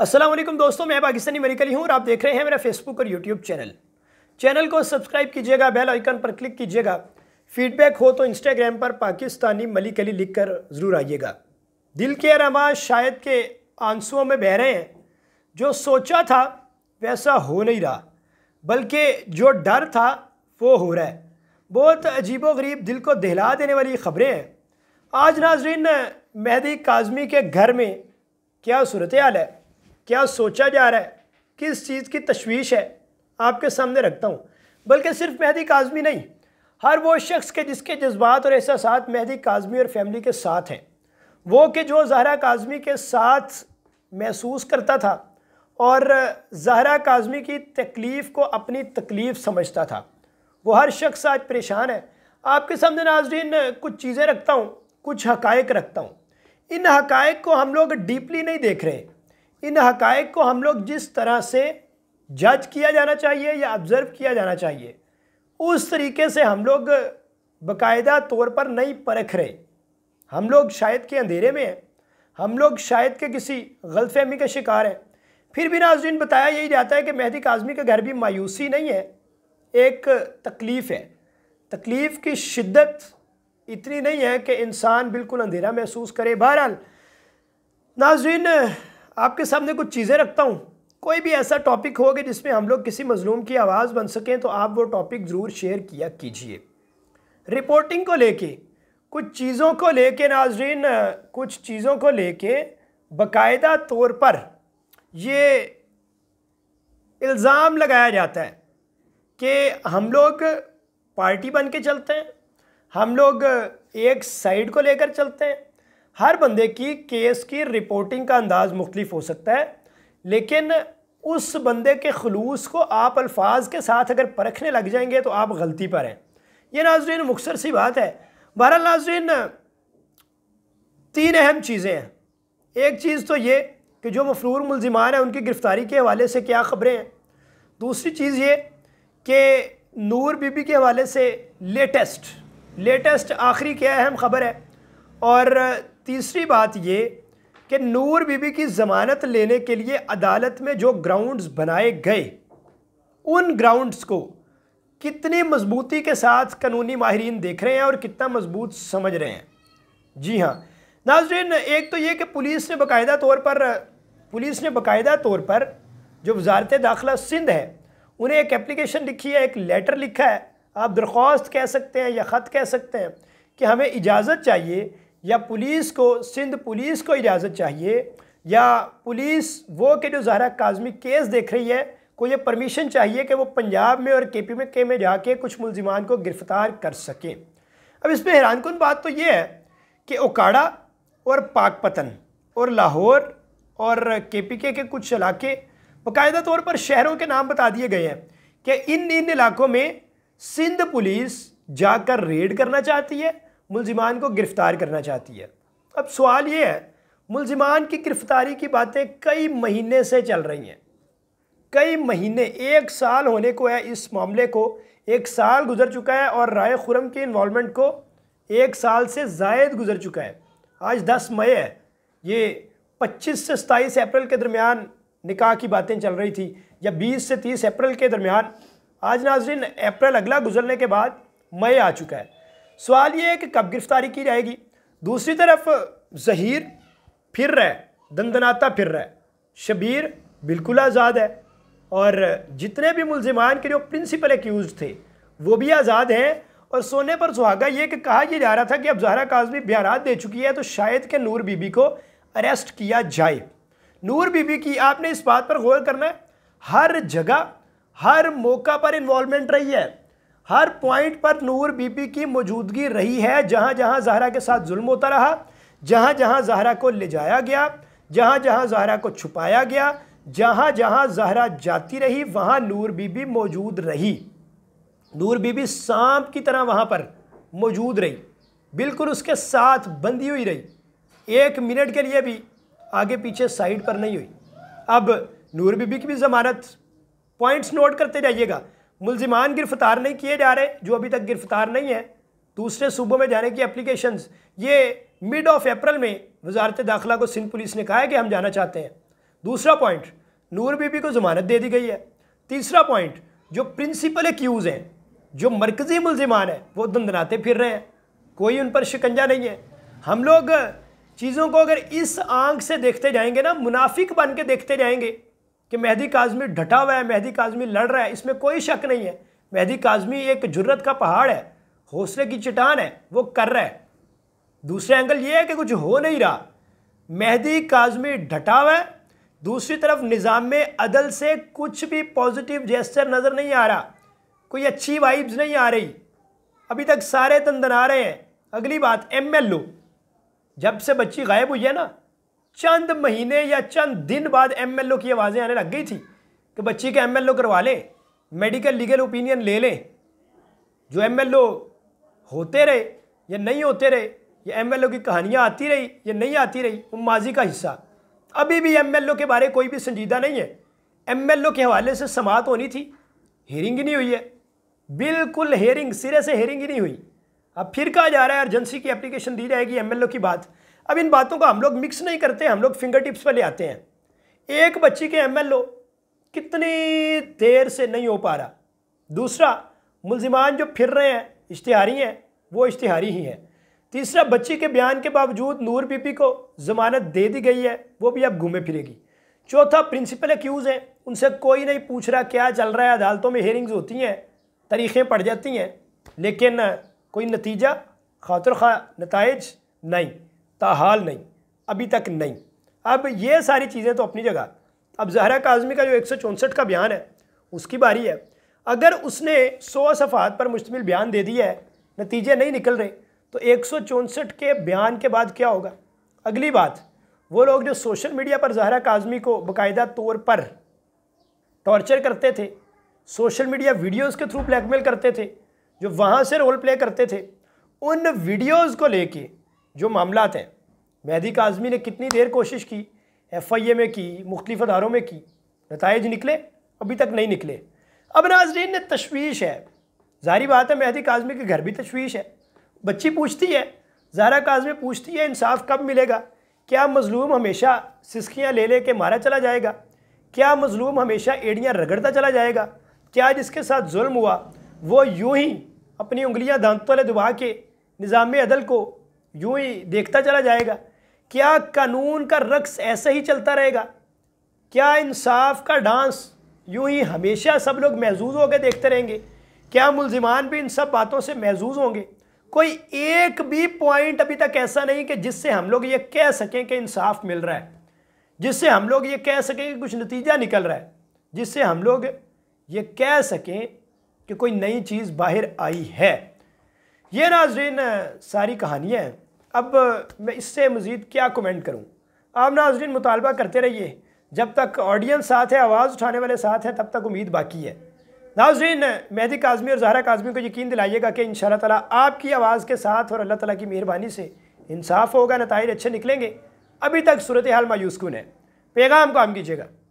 असलम दोस्तों मैं पाकिस्तानी मरिकली हूँ और आप देख रहे हैं मेरा फेसबुक और यूट्यूब चैनल चैनल को सब्सक्राइब कीजिएगा बेल आइकन पर क्लिक कीजिएगा फीडबैक हो तो इंस्टाग्राम पर पाकिस्तानी मलिक अली लिख कर ज़रूर आइएगा दिल के अरमा शायद के आंसुओं में बह रहे हैं जो सोचा था वैसा हो नहीं रहा बल्कि जो डर था वो हो रहा है बहुत गरीब दिल को दहला देने वाली खबरें हैं आज नाजरीन मेहदी काजमी के घर में क्या सूरत हाल है क्या सोचा जा रहा है किस चीज़ की तशवीश है आपके सामने रखता हूँ बल्कि सिर्फ मेहदी काजमी नहीं हर वो शख्स के जिसके जज्बात और एहसास मेहदी काजमी और फैमिली के साथ हैं वो कि जो जहरा काजमी के साथ महसूस करता था और जहरा काजमी की तकलीफ़ को अपनी तकलीफ़ समझता था वो हर शख्स आज परेशान है आपके सामने नाजरीन कुछ चीज़ें रखता हूँ कुछ हकायक रखता हूँ इन हकायक को हम लोग डीपली नहीं देख रहे इन हकायक को हम लोग जिस तरह से जज किया जाना चाहिए या ऑब्ज़र्व किया जाना चाहिए उस तरीके से हम लोग बकायदा तौर पर नहीं परख रहे हम लोग शायद के अंधेरे में हैं हम लोग शायद के किसी गलतफहमी का शिकार हैं फिर भी नाजरीन बताया यही जाता है कि मेहदी काजमी का घर भी मायूसी नहीं है एक तकलीफ़ है तकलीफ़ की शिद्दत इतनी नहीं है कि इंसान बिल्कुल अंधेरा महसूस करे बहरहाल नाजरीन आपके सामने कुछ चीज़ें रखता हूँ कोई भी ऐसा टॉपिक हो कि जिसमें हम लोग किसी मज़लूम की आवाज़ बन सकें तो आप वो टॉपिक ज़रूर शेयर किया कीजिए रिपोर्टिंग को लेके कुछ चीज़ों को लेके नाजरीन कुछ चीज़ों को लेके बकायदा तौर पर ये इल्ज़ाम लगाया जाता है कि हम लोग पार्टी बन के चलते हैं हम लोग एक साइड को लेकर चलते हैं हर बंदे की केस की रिपोर्टिंग का अंदाज मुख्तलिफ हो सकता है लेकिन उस बंदे के खलूस को आप अल्फाज के साथ अगर परखने लग जाएंगे तो आप गलती पर हैं ये नाजरीन मुख्तर सी बात है बहरहाल नाजरीन तीन अहम चीज़ें हैं एक चीज़ तो ये कि जो मफरूर मुलजमान हैं उनकी गिरफ़्तारी के हवाले से क्या ख़बरें हैं दूसरी चीज़ ये कि नूर बीबी के हवाले से लेटेस्ट लेटेस्ट आखिरी क्या अहम ख़बर है और तीसरी बात ये कि नूर बीबी की ज़मानत लेने के लिए अदालत में जो ग्राउंड्स बनाए गए उन ग्राउंड्स को कितनी मजबूती के साथ कानूनी माहरीन देख रहे हैं और कितना मजबूत समझ रहे हैं जी हाँ नाजरीन एक तो ये कि पुलिस ने बाकायदा तौर पर पुलिस ने बाकायदा तौर पर जो वजारत दाखिला सिंध है उन्हें एक एप्लीकेशन लिखी है एक लेटर लिखा है आप दरख्वास्त कह सकते हैं या ख़त कह सकते हैं कि हमें इजाज़त चाहिए या पुलिस को सिंध पुलिस को इजाज़त चाहिए या पुलिस वो के जो जहरा काजमी केस देख रही है को ये परमिशन चाहिए कि वो पंजाब में और के पी में के में जाके कुछ मुलजिमान को गिरफ़्तार कर सकें अब इसमें हैरान कन बात तो ये है कि ओकाड़ा और पाकपतन और लाहौर और के पी के के कुछ इलाके बाकायदा तौर पर शहरों के नाम बता दिए गए हैं कि इन इन इलाकों में सिंध पुलिस जाकर रेड करना चाहती है मुलजिमान को गिरफ़्तार करना चाहती है अब सवाल ये है मुलजिमान की गिरफ़्तारी की बातें कई महीने से चल रही हैं कई महीने एक साल होने को है इस मामले को एक साल गुजर चुका है और राय खुरम के इन्वॉलमेंट को एक साल से जायद गुजर चुका है आज दस मई है ये पच्चीस से सताईस अप्रैल के दरमियान निकाह की बातें चल रही थी या बीस से तीस अप्रैल के दरमियान आज नाजरीन अप्रैल अगला गुजरने के बाद मई आ चुका है सवाल ये है कि कब गिरफ्तारी की जाएगी दूसरी तरफ जहीर फिर रहा है दंदनाता फिर रहा है शबीर बिल्कुल आज़ाद है और जितने भी मुलजमान के जो प्रिंसिपल एक्यूज थे वो भी आज़ाद हैं और सोने पर सुहागा ये कि कहा यह जा रहा था कि अब जहरा काजमी बयान दे चुकी है तो शायद के नूर बीबी को अरेस्ट किया जाए नूर बीबी की आपने इस बात पर गौर करना है हर जगह हर मौका पर इन्वॉलमेंट रही है हर पॉइंट पर नूर बीबी की मौजूदगी रही है जहाँ जहाँ जहरा के साथ जुल्म होता रहा जहाँ जहाँ जहरा को ले जाया गया जहाँ जहाँ जहरा को छुपाया गया जहाँ जहाँ जहरा जाती रही वहाँ नूर बीबी मौजूद रही नूर बीबी सांप की तरह वहाँ पर मौजूद रही बिल्कुल उसके साथ बंधी हुई रही एक मिनट के लिए भी आगे पीछे साइड पर नहीं हुई अब नूर बीबी की भी ज़मानत पॉइंट्स नोट करते जाइएगा मुलजिमान गिरफ्तार नहीं किए जा रहे जो अभी तक गिरफ्तार नहीं है दूसरे सूबों में जाने की अप्लीकेशन ये मिड ऑफ अप्रैल में वजारत दाखिला को सिंध पुलिस ने कहा है कि हम जाना चाहते हैं दूसरा पॉइंट नूर बीबी को जमानत दे दी गई है तीसरा पॉइंट जो प्रिंसिपल एक्यूज़ हैं जो मरकज़ी मुलजिमान हैं वो दंदनाते फिर रहे हैं कोई उन पर शिकंजा नहीं है हम लोग चीज़ों को अगर इस आंख से देखते जाएंगे ना मुनाफिक बन के देखते जाएंगे कि मेहदी काजमी ढटा हुआ है मेहदी काजमी लड़ रहा है इसमें कोई शक नहीं है मेहदी काजमी एक जुर्रत का पहाड़ है हौसले की चट्टान है वो कर रहा है दूसरा एंगल ये है कि कुछ हो नहीं रहा मेहदी काजमी ढटा हुआ है दूसरी तरफ निज़ाम में अदल से कुछ भी पॉजिटिव जेस्चर नज़र नहीं आ रहा कोई अच्छी वाइब्स नहीं आ रही अभी तक सारे तंदन आ रहे हैं अगली बात एम एल जब से बच्ची गायब हुई है ना चंद महीने या चंद दिन बाद एमएलओ की आवाज़ें आने लग गई थी कि बच्ची के एमएलओ करवा लें मेडिकल लीगल ओपिनियन ले लें जो एमएलओ होते रहे या नहीं होते रहे ये एमएलओ की कहानियाँ आती रही या नहीं आती रही वो माजी का हिस्सा अभी भी एमएलओ के बारे कोई भी संजीदा नहीं है एमएलओ के हवाले से समात होनी थी हेयरिंग ही नहीं हुई है बिल्कुल हेयरिंग सिरे से हेयरिंग ही नहीं हुई अब फिर कहा जा रहा है अर्जेंसी की एप्लीकेशन दी जाएगी एमएलओ की बात अब इन बातों को हम लोग मिक्स नहीं करते हम लोग फिंगर टिप्स पर ले आते हैं एक बच्ची के एम लो कितनी देर से नहीं हो पा रहा दूसरा मुलजिमान जो फिर रहे हैं इश्तहारी हैं वो इश्तिहारी ही हैं तीसरा बच्ची के बयान के बावजूद नूर पी को ज़मानत दे दी गई है वो भी अब घूमे फिरेगी चौथा प्रिंसिपल एक्यूज़ हैं उनसे कोई नहीं पूछ रहा क्या चल रहा है अदालतों में हेयरिंग्स होती हैं तरीक़ें पड़ जाती हैं लेकिन कोई नतीजा खातर खा नतज नहीं ताहाल नहीं अभी तक नहीं अब ये सारी चीज़ें तो अपनी जगह अब जहरा काजमी का जो एक का बयान है उसकी बारी है अगर उसने सौ सफ़ात पर मुश्तमिल बयान दे दिया है नतीजे नहीं निकल रहे तो एक के बयान के बाद क्या होगा अगली बात वो लोग जो सोशल मीडिया पर जहरा काजमी को बाकायदा तौर पर टॉर्चर करते थे सोशल मीडिया वीडियोस के थ्रू ब्लैकमेल करते थे जो वहाँ से रोल प्ले करते थे उन वीडियोस को लेके जो मामला हैं मेहदी काजमी ने कितनी देर कोशिश की एफ आई ए में की मुख्तलिफ अदारों में की नतज निकले अभी तक नहीं निकले अब नाजरीन ने तशवीश है ज़ाहरी बात है मेहदी काजमी के घर भी तशवीश है बच्ची पूछती है जहरा काजमी पूछती है इंसाफ कब मिलेगा क्या मजलूम हमेशा सिस्कियाँ ले ले के मारा चला जाएगा क्या मजलूम हमेशा एड़ियाँ रगड़ता चला जाएगा क्या जिसके साथ जुल्म हुआ वो यूं ही अपनी उंगलियां दांतों वाले दुबा के निज़ाम अदल को यूं ही देखता चला जाएगा क्या कानून का रक्स ऐसे ही चलता रहेगा क्या इंसाफ का डांस यूं ही हमेशा सब लोग महजूज होकर देखते रहेंगे क्या मुलजिमान भी इन सब बातों से महजूज होंगे कोई एक भी पॉइंट अभी तक ऐसा नहीं कि जिससे हम लोग ये कह सकें कि इंसाफ मिल रहा है जिससे हम लोग ये कह सकें कि कुछ नतीजा निकल रहा है जिससे हम लोग ये कह सकें कि कोई नई चीज़ बाहर आई है ये नाजरीन सारी कहानियाँ हैं अब मैं इससे मज़ीद क्या कमेंट करूँ आप नाजरीन मुतालबा करते रहिए जब तक ऑडियंस साथ है आवाज़ उठाने वाले साथ हैं तब तक उम्मीद बाकी है नाजरीन मेहदी काजमी और जहरा काजमी को यकीन दिलाइएगा कि इन तला आपकी आवाज़ के साथ और अल्लाह ताली की मेहरबानी से इंसाफ होगा नतज अच्छे निकलेंगे अभी तक सूरत हाल मायूसकुन है पैगाम काम कीजिएगा